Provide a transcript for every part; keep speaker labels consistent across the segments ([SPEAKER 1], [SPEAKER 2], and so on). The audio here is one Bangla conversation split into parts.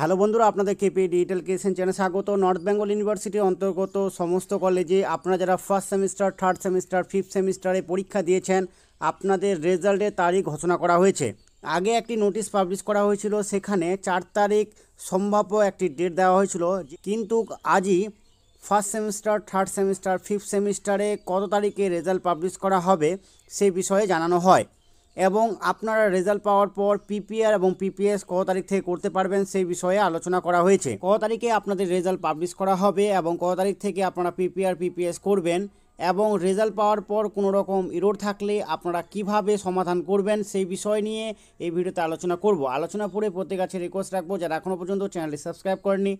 [SPEAKER 1] হ্যালো বন্ধুরা আপনাদের কেপি ডিজিটাল ক্রিয়েশন চ্যানেল স্বাগত নর্থ বেঙ্গল ইউনিভার্সিটির অন্তর্গত সমস্ত কলেজে আপনারা যারা first semester third semester fifth সেমিস্টারে পরীক্ষা দিয়েছেন আপনাদের রেজাল্টের তারিখ ঘোষণা করা হয়েছে আগে একটি নোটিশ পাবলিশ করা হয়েছিল সেখানে চার তারিখ সম্ভাব্য একটি ডেট দেওয়া হয়েছিল কিন্তু আজই first semester third semester fifth সেমিস্টারে কত তারিখে রেজাল্ট পাবলিশ করা হবে সেই বিষয়ে জানানো হয় এবং আপনারা রেজাল্ট পাওয়ার পর পিপিআর এবং পিপিএস কত তারিখ থেকে করতে পারবেন সেই বিষয়ে আলোচনা করা হয়েছে কত তারিখে আপনাদের রেজাল্ট পাবলিশ করা হবে এবং কত তারিখ থেকে আপনারা পিপিআর পিপিএস করবেন এবং রেজাল্ট পাওয়ার পর কোনো রকম এরোর থাকলে আপনারা কিভাবে সমাধান করবেন সেই বিষয় নিয়ে এই ভিডিওতে আলোচনা করব আলোচনা করে প্রত্যেক কাছে রিকোয়েস্ট রাখবো যারা এখনও পর্যন্ত চ্যানেলটি সাবস্ক্রাইব করেনি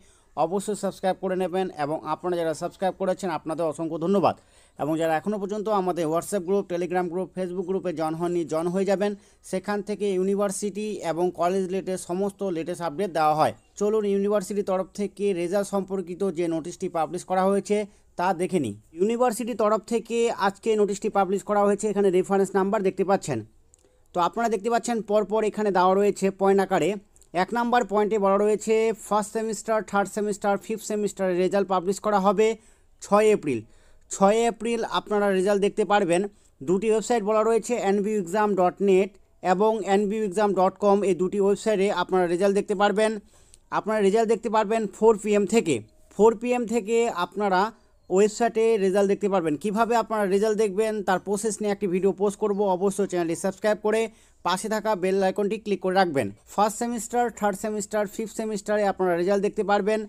[SPEAKER 1] অবশ্যই সাবস্ক্রাইব করে নেবেন এবং আপনারা যারা সাবস্ক্রাইব করেছেন আপনাদের অসংখ্য ধন্যবাদ এবং যারা এখনও পর্যন্ত আমাদের WhatsApp group Telegram group Facebook গ্রুপে জন হননি জন হয়ে যাবেন সেখান থেকে ইউনিভার্সিটি এবং কলেজ রিলেটেড সমস্ত লেটেস্ট আপডেট দেওয়া হয় চলুন ইউনিভার্সিটির তরফ থেকে রেজাল্ট সম্পর্কিত যে নোটিশটি পাবলিশ করা হয়েছে তা দেখে নিই ইউনিভার্সিটি তরফ থেকে আজকে নোটিশটি পাবলিশ করা হয়েছে এখানে রেফারেন্স নাম্বার দেখতে পাচ্ছেন তো আপনারা দেখতে পাচ্ছেন পরপর এখানে দেওয়া রয়েছে পয়েন্ট আকারে এক নাম্বার পয়েন্টে বলা রয়েছে first semester third semester fifth সেমিস্টারের রেজাল্ট পাবলিশ করা হবে ছয় এপ্রিল ছয় এপ্রিল আপনারা রেজাল্ট দেখতে পারবেন দুটি ওয়েবসাইট বলা রয়েছে এনবিউ এক্সাম ডট নেট এবং এনবিউ এক্সাম ডট কম এই দুটি ওয়েবসাইটে আপনারা রেজাল্ট দেখতে পারবেন আপনারা রেজাল্ট দেখতে পারবেন ফোর পিএম থেকে ফোর পিএম থেকে আপনারা ওয়েবসাইটে রেজাল্ট দেখতে পারবেন কিভাবে আপনারা রেজাল্ট দেখবেন তার প্রসেস নিয়ে একটি ভিডিও পোস্ট করব অবশ্যই চ্যানেলটি সাবস্ক্রাইব করে পাশে থাকা বেল আইকনটি ক্লিক করে রাখবেন first semester third semester fifth সেমিস্টারে আপনারা রেজাল্ট দেখতে পারবেন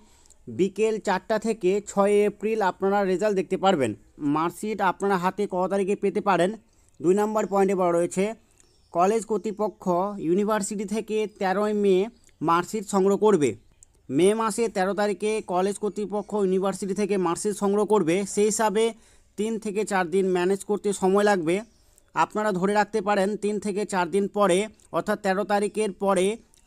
[SPEAKER 1] বিকেল চারটা থেকে ছয় এপ্রিল আপনারা রেজাল্ট দেখতে পারবেন মার্কশিট আপনারা হাতে ক তারিখে পেতে পারেন দুই নম্বর পয়েন্টে বড় রয়েছে কলেজ কর্তৃপক্ষ ইউনিভার্সিটি থেকে তেরোই মে মার্কশিট সংগ্রহ করবে মে মাসে ১৩ তারিখে কলেজ কর্তৃপক্ষ ইউনিভার্সিটি থেকে মার্কশিট সংগ্রহ করবে সেই হিসাবে তিন থেকে চার দিন ম্যানেজ করতে সময় লাগবে আপনারা ধরে রাখতে পারেন তিন থেকে চার দিন পরে অর্থাৎ ১৩ তারিখের পরে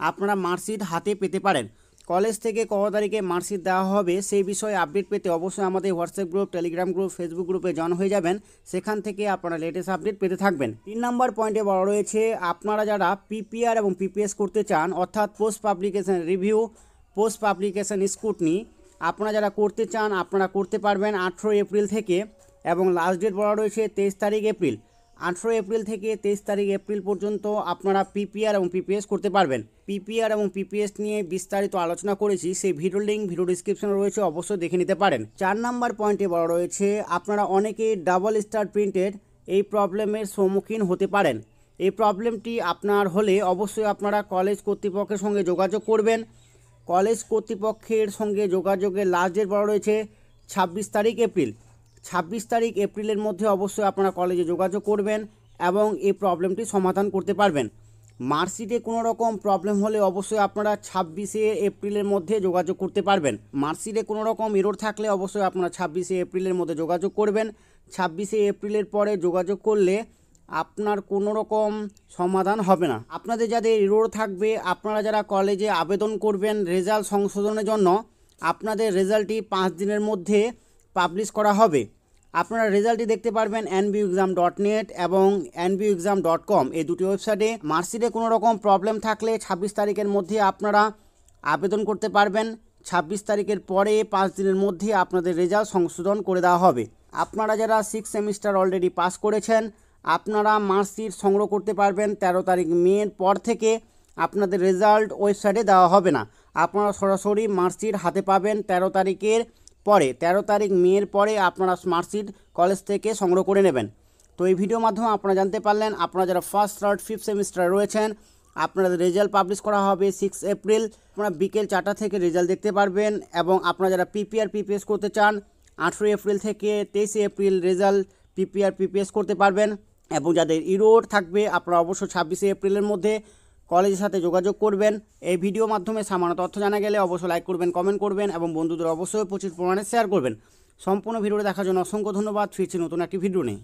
[SPEAKER 1] আপনারা মার্কশিট হাতে পেতে পারেন কলেজ থেকে কত তারিখে মার্কশিট দেওয়া হবে সেই বিষয়ে আপডেট পেতে অবশ্যই আমাদের WhatsApp group Telegram group Facebook গ্রুপে জয়েন হয়ে যাবেন সেখান থেকে আপনারা লেটেস্ট আপডেট পেতে থাকবেন তিন নম্বর পয়েন্টে বলা রয়েছে আপনারা যারা পিপিআর এবং পিপিএস করতে চান অর্থাৎ post publication review post publication scrutiny আপনারা যারা করতে চান আপনারা করতে পারবেন আঠেরো এপ্রিল থেকে এবং লাস্ট ডেট বলা রয়েছে তেইশ তারিখ এপ্রিল আঠেরো এপ্রিল থেকে তেইশ তারিখ এপ্রিল পর্যন্ত আপনারা পিপিআর এবং পিপিএস করতে পারবেন পিপিআর এবং পিপিএস নিয়ে বিস্তারিত আলোচনা করেছি সেই ভিডিও লিঙ্ক ভিডিও ডিসক্রিপশনে রয়েছে অবশ্যই দেখে নিতে পারেন চার নাম্বার পয়েন্টে বলা রয়েছে আপনারা অনেকেই ডাবল স্টার প্রিন্টেড এই প্রবলেমের সম্মুখীন হতে পারেন এই প্রবলেমটি আপনার হলে অবশ্যই আপনারা কলেজ কর্তৃপক্ষের সঙ্গে যোগাযোগ করবেন কলেজ কর্তৃপক্ষের সঙ্গে যোগাযোগের লাস্ট ডেট বলা রয়েছে ছাব্বিশ তারিখ এপ্রিল ছাব্বিশ তারিখ এপ্রিলের মধ্যে অবশ্যই আপনারা কলেজে যোগাযোগ করবেন এবং এই প্রবলেমটি সমাধান করতে পারবেন মার্কশিটে কোনো রকম প্রবলেম হলে অবশ্যই আপনারা ছাব্বিশে এপ্রিলের মধ্যে যোগাযোগ করতে পারবেন মার্কশিটে কোনো রকম এরোর থাকলে অবশ্যই আপনারা ছাব্বিশে এপ্রিলের মধ্যে যোগাযোগ করবেন ছাব্বিশে এপ্রিলের পরে যোগাযোগ করলে আপনার কোনো রকম সমাধান হবে না আপনাদের যাদের এরোর থাকবে আপনারা যারা কলেজে আবেদন করবেন রেজাল্ট সংশোধনের জন্য আপনাদের রেজাল্টটি পাঁচ দিনের মধ্যে পাবলিশ করা হবে আপনারা রেজাল্টটি দেখতে পারবেন এনবিউ এক্সাম ডট নেট এবং এনবিউ এক্সাম ডট কম এই দুটি ওয়েবসাইটে মার্কশিটে কোনো রকম প্রবলেম থাকলে ছাব্বিশ তারিখের মধ্যে আপনারা আবেদন করতে পারবেন ছাব্বিশ তারিখের পরে পাঁচ দিনের মধ্যে আপনাদের রেজাল্ট সংশোধন করে দেওয়া হবে আপনারা যারা সিক্স সেমিস্টার অলরেডি পাস করেছেন আপনারা মার্কশিট সংগ্রহ করতে পারবেন ১৩ তারিখ মের পর থেকে আপনাদের রেজাল্ট ওয়েবসাইটে দেওয়া হবে না আপনারা সরাসরি মার্কশিট হাতে পাবেন ১৩ তারিখের পরে ১৩ তারিখ মেয়ের পরে আপনারা স্মার্টশিট কলেজ থেকে সংগ্রহ করে নেবেন তো এই ভিডিওর মাধ্যমে আপনারা জানতে পারলেন আপনারা যারা ফার্স্ট থার্ড ফিফথ সেমিস্টার রয়েছেন আপনাদের রেজাল্ট পাবলিশ করা হবে সিক্স এপ্রিল আপনারা বিকেল চারটা থেকে রেজাল্ট দেখতে পারবেন এবং আপনারা যারা পিপিআর পিপিএস করতে চান আঠেরোই এপ্রিল থেকে তেইশে এপ্রিল রেজাল্ট পিপিআর পিপিএস করতে পারবেন এবং যাদের ইরোড থাকবে আপনারা অবশ্য ছাব্বিশে এপ্রিলের মধ্যে কলেজের সাথে যোগাযোগ করবেন এই ভিডিও মাধ্যমে সামান্য তথ্য জানা গেলে অবশ্যই লাইক করবেন কমেন্ট করবেন এবং বন্ধুদের অবশ্যই প্রচুর পরিমাণে শেয়ার করবেন সম্পূর্ণ ভিডিওটা দেখার জন্য অসংখ্য ধন্যবাদ ফিরছি নতুন একটি ভিডিও নিয়ে